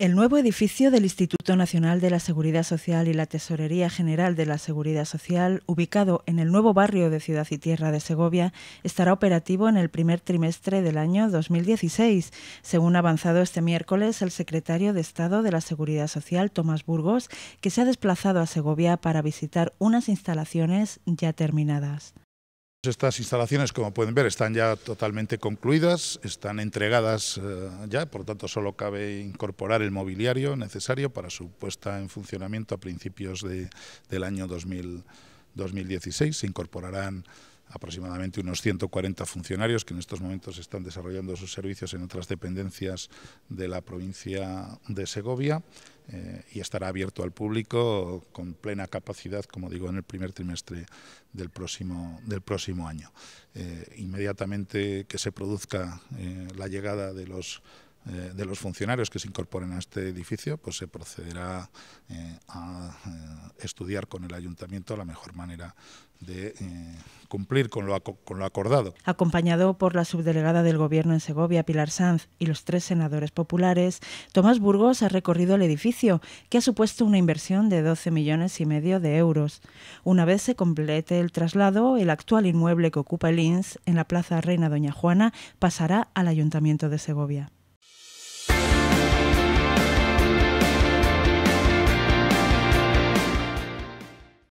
El nuevo edificio del Instituto Nacional de la Seguridad Social y la Tesorería General de la Seguridad Social, ubicado en el nuevo barrio de Ciudad y Tierra de Segovia, estará operativo en el primer trimestre del año 2016, según ha avanzado este miércoles el secretario de Estado de la Seguridad Social, Tomás Burgos, que se ha desplazado a Segovia para visitar unas instalaciones ya terminadas. Estas instalaciones, como pueden ver, están ya totalmente concluidas, están entregadas eh, ya, por tanto solo cabe incorporar el mobiliario necesario para su puesta en funcionamiento a principios del año 2016. Se incorporarán aproximadamente unos 140 funcionarios que en estos momentos están desarrollando sus servicios en otras dependencias de la provincia de Segovia eh, y estará abierto al público con plena capacidad, como digo, en el primer trimestre del próximo, del próximo año. Eh, inmediatamente que se produzca eh, la llegada de los de los funcionarios que se incorporen a este edificio, pues se procederá a estudiar con el ayuntamiento la mejor manera de cumplir con lo, acordado. Acompañado por la subdelegada del Gobierno en Segovia, Pilar Sanz, y los tres senadores populares, Tomás Burgos ha recorrido el edificio, que ha supuesto una inversión de 12 millones y medio de euros. Una vez se complete el traslado, el actual inmueble que ocupa el INS en la Plaza Reina Doña Juana pasará al Ayuntamiento de Segovia.